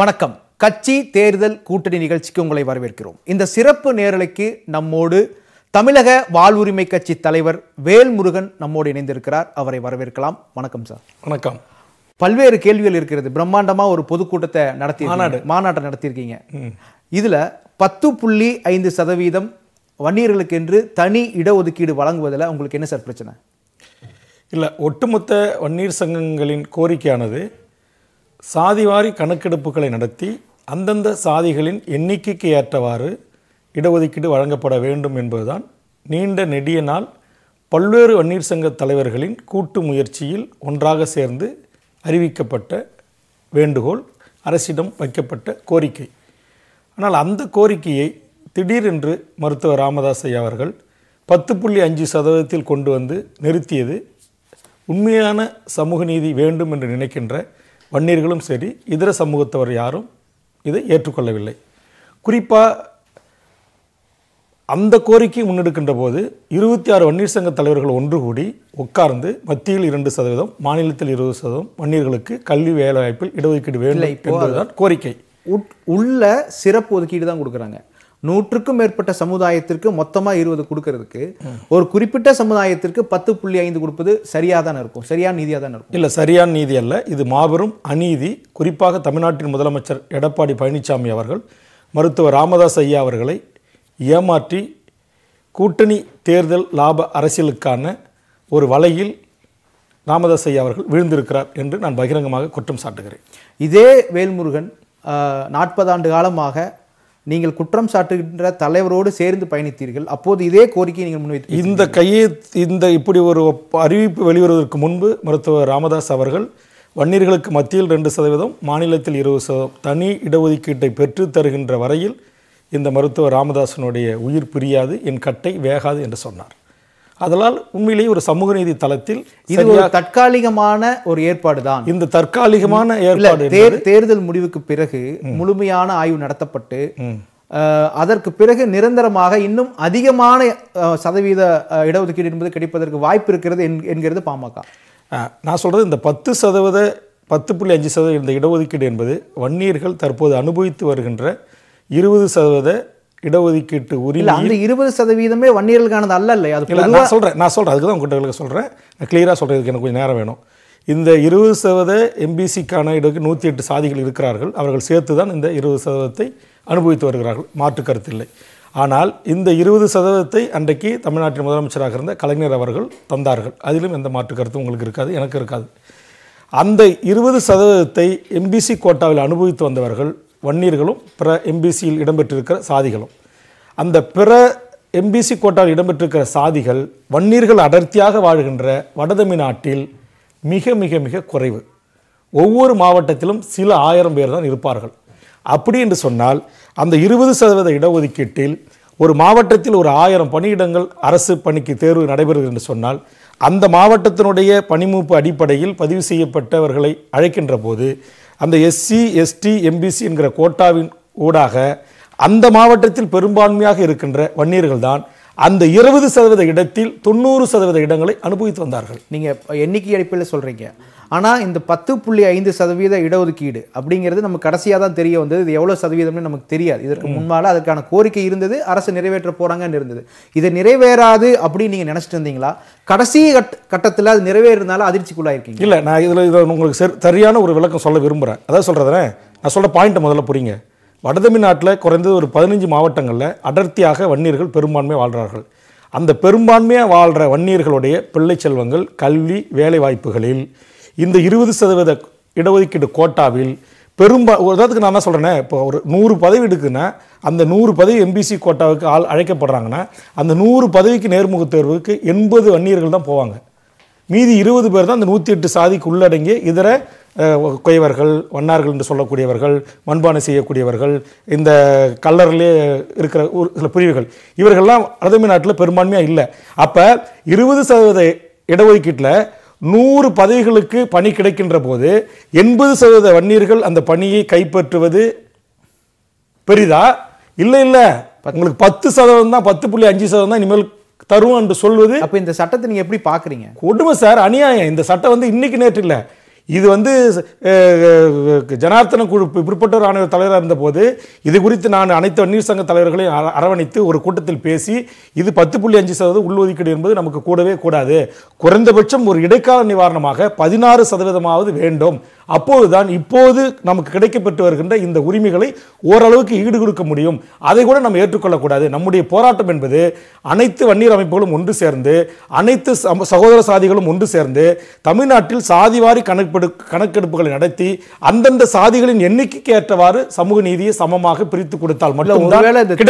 வணக்கம் கட்சி தேர்தல் கூட்டணி நிகழ்ச்சிக்கு உங்களை வரவேற்கிறோம் இந்த சிறப்பு நேரலைக்கு நம்மோடு தமிழக வாழ்வுரிமை கட்சி தலைவர் வேல்முருகன் நம்மோடு இணைந்திருக்கிறார் அவரை வரவேற்கலாம் வணக்கம் சார் வணக்கம் பல்வேறு கேள்விகள் இருக்கிறது பிரம்மாண்டமாக ஒரு பொதுக்கூட்டத்தை நடத்தி மாநாடு மாநாட்டை நடத்தியிருக்கீங்க இதில் பத்து புள்ளி ஐந்து சதவீதம் வன்னியர்களுக்கு என்று தனி இடஒதுக்கீடு வழங்குவதில் உங்களுக்கு என்ன சார் பிரச்சனை இல்லை ஒட்டுமொத்த வன்னியர் சங்கங்களின் கோரிக்கையானது சாதிவாரி கணக்கெடுப்புகளை நடத்தி அந்தந்த சாதிகளின் எண்ணிக்கைக்கு ஏற்றவாறு இடஒதுக்கீடு வழங்கப்பட வேண்டும் என்பதுதான் நீண்ட நெடிய நாள் பல்வேறு வன்னீர் சங்க தலைவர்களின் கூட்டு முயற்சியில் ஒன்றாக சேர்ந்து அறிவிக்கப்பட்ட வேண்டுகோள் அரசிடம் வைக்கப்பட்ட கோரிக்கை ஆனால் அந்த கோரிக்கையை திடீரென்று மருத்துவர் ராமதாஸ் ஐயா அவர்கள் பத்து புள்ளி அஞ்சு சதவீதத்தில் கொண்டு வந்து நிறுத்தியது உண்மையான சமூக நீதி வேண்டும் என்று நினைக்கின்ற வன்னியர்களும் சரி இதர சமூகத்தவர் யாரும் இதை ஏற்றுக்கொள்ளவில்லை குறிப்பாக அந்த கோரிக்கை முன்னெடுக்கின்ற போது இருபத்தி ஆறு வன்னியர் சங்க தலைவர்கள் ஒன்று கூடி உட்கார்ந்து மத்தியில் இரண்டு சதவீதம் மாநிலத்தில் இருபது சதவீதம் வன்னியர்களுக்கு கல்வி வேலைவாய்ப்பில் இடஒதுக்கீடு வேண்டும் என்பதுதான் கோரிக்கை உட் உள்ள சிறப்பு ஒதுக்கீடு தான் கொடுக்குறாங்க நூற்றுக்கும் மேற்பட்ட சமுதாயத்திற்கு மொத்தமாக இருபது கொடுக்கறதுக்கு ஒரு குறிப்பிட்ட சமுதாயத்திற்கு பத்து புள்ளி ஐந்து கொடுப்பது சரியாக தானே இருக்கும் சரியான நீதியாக தானே இருக்கும் இல்லை சரியான நீதி அல்ல இது மாபெரும் அநீதி குறிப்பாக தமிழ்நாட்டின் முதலமைச்சர் எடப்பாடி பழனிசாமி அவர்கள் மருத்துவர் ராமதாஸ் ஐயா அவர்களை ஏமாற்றி கூட்டணி தேர்தல் லாப அரசியலுக்கான ஒரு வலையில் ராமதாஸ் ஐயா அவர்கள் விழுந்திருக்கிறார் என்று நான் பகிரங்கமாக குற்றம் சாட்டுகிறேன் இதே வேல்முருகன் நாற்பது ஆண்டு காலமாக நீங்கள் குற்றம் சாட்டுகின்ற தலைவரோடு சேர்ந்து பயணித்தீர்கள் அப்போது இதே கோரிக்கை நீங்கள் முன்வைத்து இந்த கையை இந்த இப்படி ஒரு அறிவிப்பு வெளிவருவதற்கு முன்பு மருத்துவர் ராமதாஸ் அவர்கள் வன்னியர்களுக்கு மத்தியில் ரெண்டு சதவீதம் மாநிலத்தில் இருபது சதவீதம் தனி இடஒதுக்கீட்டை பெற்று தருகின்ற வரையில் இந்த மருத்துவர் ராமதாசனுடைய உயிர் பிரியாது என் கட்டை வேகாது என்று சொன்னார் அதனால் உண்மையிலேயே ஒரு சமூக நீதி தளத்தில் இது ஒரு தற்காலிகமான ஒரு ஏற்பாடு தான் இந்த தற்காலிகமான ஏற்பாடு தேர்தல் முடிவுக்கு பிறகு முழுமையான ஆய்வு நடத்தப்பட்டு அதற்கு பிறகு நிரந்தரமாக இன்னும் அதிகமான சதவீத இடஒதுக்கீடு என்பது கிடைப்பதற்கு வாய்ப்பு இருக்கிறது என்கிறது பாமக நான் சொல்கிறது இந்த பத்து சதவீத பத்து புள்ளி அஞ்சு சதவீதம் இந்த இடஒதுக்கீடு என்பது வன்னியர்கள் தற்போது அனுபவித்து வருகின்ற இருபது சதவீத இடஒதுக்கீட்டு உரிமை அந்த இருபது சதவீதமே வன்னியர்களுக்கானது அல்ல இல்லை அது நான் சொல்கிறேன் நான் சொல்கிறேன் அதுக்கு தான் உங்கள்கிட்ட சொல்கிறேன் நான் கிளியராக சொல்கிறதுக்கு எனக்கு கொஞ்சம் நேரம் வேணும் இந்த இருபது சதவீத எம்பிசிக்கான இடத்துக்கு நூற்றி எட்டு சாதிகள் இருக்கிறார்கள் அவர்கள் சேர்த்து தான் இந்த இருபது சதவீதத்தை அனுபவித்து வருகிறார்கள் மாற்று கருத்து இல்லை ஆனால் இந்த இருபது சதவீதத்தை அன்றைக்கு தமிழ்நாட்டின் முதலமைச்சராக இருந்த கலைஞர் அவர்கள் தந்தார்கள் அதிலும் எந்த மாற்று கருத்தும் உங்களுக்கு இருக்காது எனக்கு இருக்காது அந்த இருபது சதவீதத்தை எம்பிசி கோட்டாவில் அனுபவித்து வந்தவர்கள் வன்னியர்களும் பிற எம்பிசியில் இடம்பெற்றிருக்கிற சாதிகளும் அந்த பிற எம்பிசி கோட்டால் இடம்பெற்றிருக்கிற சாதிகள் வன்னியர்கள் அடர்த்தியாக வாழ்கின்ற வடதமி நாட்டில் மிக மிக மிக குறைவு ஒவ்வொரு மாவட்டத்திலும் சில ஆயிரம் பேர் தான் இருப்பார்கள் அப்படி என்று சொன்னால் அந்த இருபது சதவீத இடஒதுக்கீட்டில் ஒரு மாவட்டத்தில் ஒரு ஆயிரம் பணியிடங்கள் அரசு பணிக்கு தேர்வு நடைபெறுகிறது என்று சொன்னால் அந்த மாவட்டத்தினுடைய பணிமூப்பு அடிப்படையில் பதிவு செய்யப்பட்டவர்களை அழைக்கின்ற போது அந்த எஸ்சி எஸ்டி எம்பிசி என்கிற கோட்டாவின் ஊடாக அந்த மாவட்டத்தில் பெரும்பான்மையாக இருக்கின்ற வன்னியர்கள் தான் அந்த இருபது சதவீத இடத்தில் தொண்ணூறு சதவீத இடங்களை அனுபவித்து வந்தார்கள் நீங்கள் எண்ணிக்கை அடிப்பில் சொல்கிறீங்க ஆனால் இந்த பத்து புள்ளி ஐந்து சதவீத இடஒதுக்கீடு அப்படிங்கிறது நமக்கு கடைசியாக தான் தெரிய வந்தது இது எவ்வளோ சதவீதம்னு நமக்கு தெரியாது இதற்கு முன்னால் அதுக்கான கோரிக்கை இருந்தது அரசு நிறைவேற்ற போகிறாங்கன்னு இருந்தது இது நிறைவேறாது அப்படின்னு நீங்கள் நினச்சிட்டு இருந்தீங்களா கடைசி கட் கட்டத்தில் அது நிறைவேறினாலும் அதிர்ச்சிக்குள்ளாயிருக்கீங்க இல்லை நான் இதில் இதை உங்களுக்கு சரி சரியான ஒரு விளக்கம் சொல்ல விரும்புகிறேன் அதான் சொல்கிறதே நான் சொல்கிற பாயிண்ட்டை முதல்ல புரியுங்க வடதமிழ்நாட்டில் குறைந்தது ஒரு பதினஞ்சு மாவட்டங்களில் அடர்த்தியாக வன்னியர்கள் பெரும்பான்மை வாழ்கிறார்கள் அந்த பெரும்பான்மையாக வாழ்கிற வன்னியர்களுடைய பிள்ளை செல்வங்கள் கல்வி வேலை வாய்ப்புகளில் இந்த இருபது சதவீத இடஒதுக்கீடு கோட்டாவில் பெரும்பா உதாரணத்துக்கு நான் என்ன சொல்கிறேன் இப்போ ஒரு நூறு பதவி எடுக்குன்னா அந்த நூறு பதவி எம்பிசி கோட்டாவுக்கு ஆள் அழைக்கப்படுறாங்கன்னா அந்த நூறு பதவிக்கு நேர்முக தேர்வுக்கு எண்பது வன்னியர்கள் தான் போவாங்க மீதி இருபது பேர் தான் அந்த நூற்றி எட்டு சாதிக்கு உள்ளடங்கிய இதர குயவர்கள் வண்ணார்கள் என்று சொல்லக்கூடியவர்கள் மண்பானை செய்யக்கூடியவர்கள் இந்த கல்லர்லேயே இருக்கிற ஒரு சில பிரிவுகள் இவர்கள்லாம் அரதமி நாட்டில் பெரும்பான்மையாக இல்லை அப்போ இருபது சதவீத இடஒதுக்கீட்டில் நூறு பதவிகளுக்கு பணி கிடைக்கின்ற போது எண்பது சதவீத வன்னியர்கள் அந்த பணியை கைப்பற்றுவது பெரிதா இல்லை இல்லை உங்களுக்கு பத்து சதவீதம் தான் பத்து புள்ளி அஞ்சு சதவீதம் தான் இனிமேல் தரும் என்று சொல்வது அப்போ இந்த சட்டத்தை நீங்கள் எப்படி பார்க்குறீங்க கொடுமை சார் அநியாயம் இந்த சட்டம் வந்து இன்னைக்கு நேற்று இல்லை இது வந்து ஜனார்த்தன குழு பிற்பட்டோர் ஆணைய தலைவராக இருந்தபோது இது குறித்து நான் அனைத்து வன்னியர் சங்க தலைவர்களையும் அரவணைத்து ஒரு கூட்டத்தில் பேசி இது பத்து புள்ளி அஞ்சு சதவீதம் உள்ஒதுக்கீடு என்பது நமக்கு கூடவே கூடாது குறைந்தபட்சம் ஒரு இடைக்கால நிவாரணமாக பதினாறு சதவீதமாவது வேண்டும் அப்போதுதான் இப்போது நமக்கு கிடைக்கப்பட்டு வருகின்ற இந்த உரிமைகளை ஓரளவுக்கு ஈடு கொடுக்க முடியும் அதை கூட நம்ம ஏற்றுக்கொள்ளக்கூடாது நம்முடைய போராட்டம் என்பது அனைத்து வன்னியர் அமைப்புகளும் ஒன்று சேர்ந்து அனைத்து சகோதர சாதிகளும் ஒன்று சேர்ந்து தமிழ்நாட்டில் சாதிவாரி கணக்கெடு கணக்கெடுப்புகளை நடத்தி அந்தந்த சாதிகளின் எண்ணிக்கைக்கு ஏற்றவாறு சமூக நீதியை சமமாக பிரித்து கொடுத்தால் மட்டும்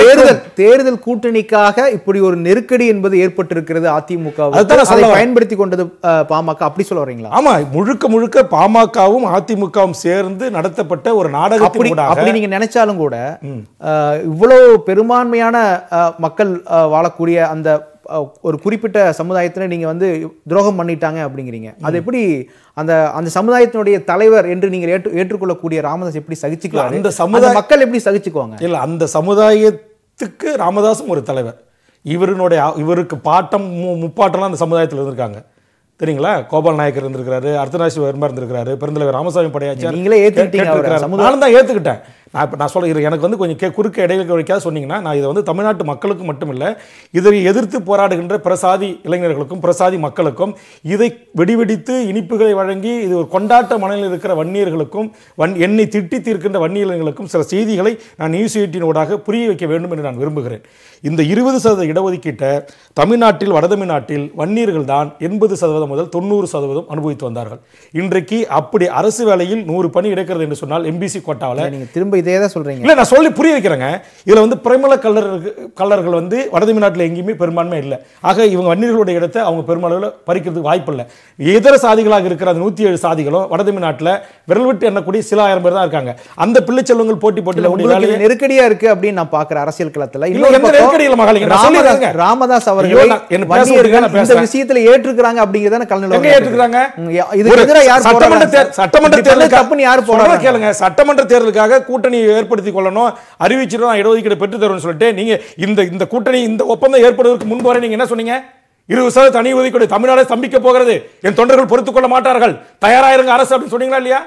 தேர்தல் கூட்டணிக்காக இப்படி ஒரு நெருக்கடி என்பது ஏற்பட்டிருக்கிறது அதிமுக பயன்படுத்தி கொண்டது பாமக அப்படி சொல்ல வரீங்களா ஆமா முழுக்க முழுக்க பாமகவும் திமுகவும் அதிமுகவும் சேர்ந்து நடத்தப்பட்ட ஒரு நாடகம் நீங்க நினைச்சாலும் கூட இவ்வளவு பெரும்பான்மையான மக்கள் வாழக்கூடிய அந்த ஒரு குறிப்பிட்ட சமுதாயத்தில் நீங்கள் வந்து துரோகம் பண்ணிட்டாங்க அப்படிங்கிறீங்க அது எப்படி அந்த அந்த சமுதாயத்தினுடைய தலைவர் என்று நீங்கள் ஏற்று ஏற்றுக்கொள்ளக்கூடிய ராமதாஸ் எப்படி சகிச்சுக்கலாம் அந்த சமுதாய மக்கள் எப்படி சகிச்சுக்குவாங்க இல்லை அந்த சமுதாயத்துக்கு ராமதாஸும் ஒரு தலைவர் இவருடைய இவருக்கு பாட்டம் முப்பாட்டம்லாம் அந்த சமுதாயத்தில் இருந்திருக்காங்க தெரியுங்களா கோபால் நாயக்கர் இருந்திருக்கிறாரு அர்த்தநாசி வர்மா இருந்திருக்கிறாரு பெருந்தலைவர் ராமசாமி படையாச்சு நீங்களே ஏற்றுக்கிட்டீங்க நான் தான் ஏற்றுக்கிட்டேன் நான் இப்போ நான் சொல்கிறேன் எனக்கு வந்து கொஞ்சம் கே குறுக்க இடைவெளி வைக்காத சொன்னீங்கன்னா நான் இதை வந்து தமிழ்நாட்டு மக்களுக்கு மட்டும் இல்லை இதை எதிர்த்து போராடுகின்ற பிரசாதி இளைஞர்களுக்கும் பிரசாதி மக்களுக்கும் இதை வெடிவெடித்து இனிப்புகளை வழங்கி இது ஒரு கொண்டாட்ட மனநிலையில் இருக்கிற வன்னியர்களுக்கும் வன் என்னை திட்டி தீர்க்கின்ற வன்னியர்களுக்கும் சில செய்திகளை நான் நியூஸ் எயிட்டினோடாக புரிய வைக்க வேண்டும் என்று நான் விரும்புகிறேன் இந்த இருபது சதவீத இடஒதுக்கீட்டை தமிழ்நாட்டில் வடதமிழ்நாட்டில் வன்னியர்கள் தான் எண்பது சதவீதம் முதல் தொண்ணூறு சதவீதம் அனுபவித்து வந்தார்கள் இன்றைக்கு அப்படி அரசு வேலையில் நூறு பணி கிடைக்கிறது என்று சொன்னால் எம்பிசி கோட்டாவில் நீங்கள் திரும்ப இதே தான் சொல்கிறீங்க இல்லை நான் சொல்லி புரிய வைக்கிறேங்க இதுல வந்து பிரமல கல்லர் கல்லர்கள் வந்து வடதமிழ்நாட்டில் எங்கேயுமே பெரும்பான்மை இல்லை ஆக இவங்க வன்னியர்களுடைய இடத்தை அவங்க பெருமளவில் பறிக்கிறதுக்கு வாய்ப்பு இல்லை இதர சாதிகளாக இருக்கிற அந்த நூத்தி ஏழு சாதிகளும் வடதமிழ்நாட்டில் விரல் விட்டு எண்ணக்கூடிய சில ஆயிரம் பேர் தான் இருக்காங்க அந்த பிள்ளைச்செல்வங்கள் போட்டி போட்டியில் நெருக்கடியா இருக்கு அப்படின்னு நான் பார்க்குறேன் அரசியல் களத்தில் ராமதாஸ் அவர்கள் இந்த விஷயத்தில் ஏற்றுக்கிறாங்க அப்படிங்கிறத கலந்து ஏற்றுக்கிறாங்க இதுக்கு எதிராக சட்டமன்ற தேர்தல் கேளுங்க சட்டமன்ற தேர்தலுக்காக கூட்டணி கூட்டணியை ஏற்படுத்தி கொள்ளணும் அறிவிச்சிடும் நான் இடஒதுக்கீடு பெற்றுத்தரும்னு சொல்லிட்டு நீங்கள் இந்த இந்த கூட்டணி இந்த ஒப்பந்தம் ஏற்படுவதற்கு முன்பு வரை நீங்கள் என்ன சொன்னீங்க இருபது சதவீத தனி ஒதுக்கீடு தமிழ்நாடு ஸ்தம்பிக்க போகிறது என் தொண்டர்கள் பொறுத்துக்கொள்ள மாட்டார்கள் தயாராயிருங்க அரசு அப்படின்னு சொன்னீங்களா இல்லையா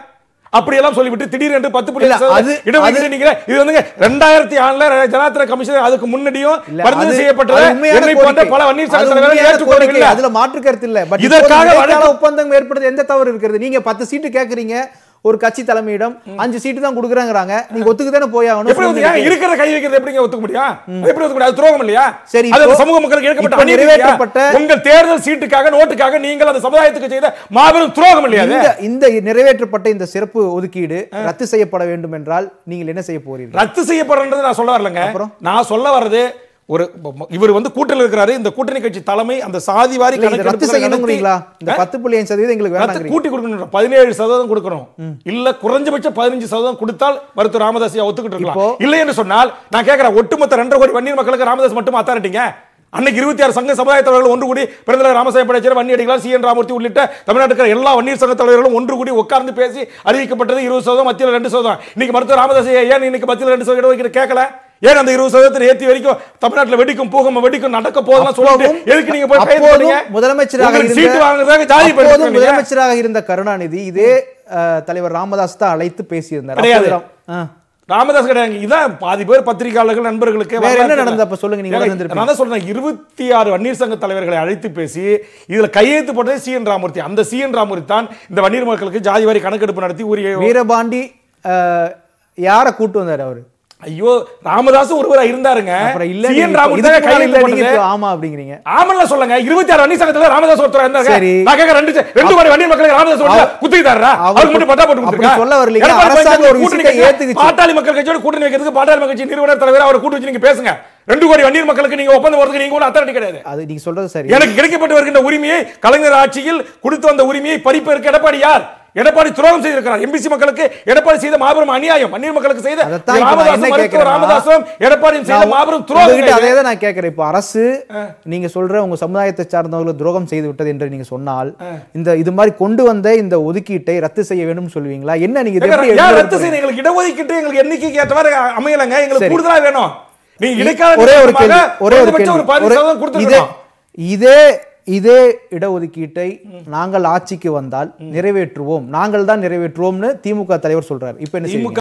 அப்படியெல்லாம் சொல்லிவிட்டு பத்து புள்ளி இடஒதுக்கீடு நீங்க இது வந்து ரெண்டாயிரத்தி ஆறுல ஜனாதிர கமிஷன் அதுக்கு முன்னாடியும் பல வன்னியர் அதுல மாற்று கருத்து இல்ல இதற்காக ஒப்பந்தம் எந்த தவறு இருக்கிறது நீங்க பத்து சீட்டு கேட்கறீங்க ஒரு கட்சி தலைமையிடம் அஞ்சு சீட்டு தான் கொடுக்குறாங்க நீங்க ஒத்துக்கு தானே போய் ஆகணும் இருக்கிற கை வைக்கிறது எப்படிங்க ஒத்துக்க முடியா எப்படி ஒத்துக்க முடியாது துரோகம் இல்லையா சரி அது சமூக மக்களுக்கு எடுக்கப்பட்ட நிறைவேற்றப்பட்ட உங்கள் தேர்தல் சீட்டுக்காக நோட்டுக்காக நீங்கள் அந்த சமுதாயத்துக்கு செய்த மாபெரும் துரோகம் இல்லையா இந்த நிறைவேற்றப்பட்ட இந்த சிறப்பு ஒதுக்கீடு ரத்து செய்யப்பட வேண்டும் என்றால் நீங்கள் என்ன செய்ய போறீங்க ரத்து செய்யப்படுறது நான் சொல்ல வரலங்க நான் சொல்ல வர்றது ஒரு இவர் வந்து கூட்டில் இருக்கிறாரு இந்த கூட்டணி கட்சி தலைமை அந்த சாதி வாரி ரத்து செய்யணுங்களா இந்த பத்து புள்ளி ஐந்து சதவீதம் எங்களுக்கு கூட்டி கொடுக்கணும் பதினேழு சதவீதம் கொடுக்கணும் இல்ல குறைஞ்சபட்சம் பதினஞ்சு சதவீதம் கொடுத்தால் மருத்துவர் ராமதாசியா ஒத்துக்கிட்டு இருக்கலாம் இல்லை என்று சொன்னால் நான் கேட்கிறேன் ஒட்டுமொத்த ரெண்டரை கோடி வன்னியர் மக்களுக்கு ராமதாஸ் மட்டும் அத்தாரிட்டீங்க அன்னைக்கு இருபத்தி ஆறு சங்க சமுதாய தலைவர்கள் ஒன்று கூடி பிறந்தல ராமசாமி படைச்சர் வன்னி அடிகளார் சி என் ராமூர்த்தி உள்ளிட்ட தமிழ்நாட்டுக்கு எல்லா வன்னியர் சங்க தலைவர்களும் ஒன்று கூடி உட்கார்ந்து பேசி அறிவிக்கப்பட்டது இருபது சதவீதம் மத்தியில் ரெண்டு சதவீதம் இன்னைக்கு மருத்துவ ராமதாஸ் ஏன் இன்னைக்கு மத்தியில் ரெண்டு சதவீதம் கேட்கல ஏன் அந்த இருபது சதவீதத்தை ஏற்றி வரைக்கும் தமிழ்நாட்டில் வெடிக்கும் பூகம வெடிக்கும் நடக்க போதும் சொல்லிட்டு எதுக்கு நீங்க போய் பயன்படுறீங்க முதலமைச்சராக சீட்டு வாங்குறதாக ஜாதி முதலமைச்சராக இருந்த கருணாநிதி இதே தலைவர் ராமதாஸ் தான் அழைத்து பேசியிருந்தார் ராமதாஸ் கிடையாது இதான் பாதி பேர் பத்திரிகையாளர்கள் நண்பர்களுக்கு வேற என்ன நடந்த அப்ப சொல்லுங்க நீங்க நான் தான் சொல்றேன் இருபத்தி ஆறு வன்னீர் சங்க தலைவர்களை அழைத்து பேசி இதுல கையெழுத்து போட்டது சி என் ராமூர்த்தி அந்த சி என் ராமூர்த்தி தான் இந்த வன்னீர் மக்களுக்கு ஜாதி வாரி கணக்கெடுப்பு நடத்தி உரிய வீரபாண்டி யாரை கூட்டு வந்தார் அவரு ஐயோ ராமதாஸ் ஒருவரா இருந்தாருங்க இல்ல ஆமா அப்படிங்கிறீங்க ஆமல்ல சொல்லுங்க இருபத்தி ஆறு வண்டி சங்கத்துல ராமதாஸ் ஒருத்தர் இருந்தாங்க ரெண்டு ரெண்டு கோடி வண்டி மக்களுக்கு ராமதாஸ் ஒருத்தர் குத்திட்டாரா அவருக்கு மட்டும் பட்டா போட்டு சொல்ல வரல அரசாங்கம் ஒரு கூட்டணி ஏத்துக்கு பாட்டாளி மக்கள் கட்சியோட கூட்டணி வைக்கிறதுக்கு பாட்டாளி மக்கள் கட்சி நிறுவனர் தலைவர் அவரை கூட்டு வச்சு நீங்க பேசுங்க ரெண்டு கோடி வன்னியர் மக்களுக்கு நீங்க ஒப்பந்தம் வரதுக்கு நீங்க கூட அத்தாரிட்டி கிடையாது அது நீங்க சொல்றது சரி எனக்கு கிடைக்கப்பட்டு வருகின்ற உரிமையை கலைஞர் ஆட்சியில் கொடுத்து வந்த உரிமையை பறிப்பதற்கு எடப்பாடி யார் எடப்பாடி துரோகம் செய்திருக்கிறார் எம்பிசி மக்களுக்கு எடப்பாடி செய்த மாபெரும் அநியாயம் அந்நியர் மக்களுக்கு செய்த ராமதாசம் எடப்பாடி செய்த மாபெரும் துரோகம் அதே தான் நான் கேட்கிறேன் இப்போ அரசு நீங்க சொல்ற உங்க சமுதாயத்தை சார்ந்தவர்கள் துரோகம் செய்து விட்டது என்று நீங்க சொன்னால் இந்த இது மாதிரி கொண்டு வந்த இந்த ஒதுக்கீட்டை ரத்து செய்ய வேண்டும் சொல்லுவீங்களா என்ன நீங்க ரத்து செய்ய எங்களுக்கு இடஒதுக்கீட்டு எங்களுக்கு எண்ணிக்கைக்கு மாதிரி அமையலங்க எங்களுக்கு கூடுதலா வேணும் நீங்க ஒரே ஒரு ஒரே ஒரு இதே இதே இடஒதுக்கீட்டை நாங்கள் ஆட்சிக்கு வந்தால் நிறைவேற்றுவோம் நாங்கள் தான் நிறைவேற்றுவோம்னு திமுக தலைவர் சொல்றாரு இப்ப என்ன திமுக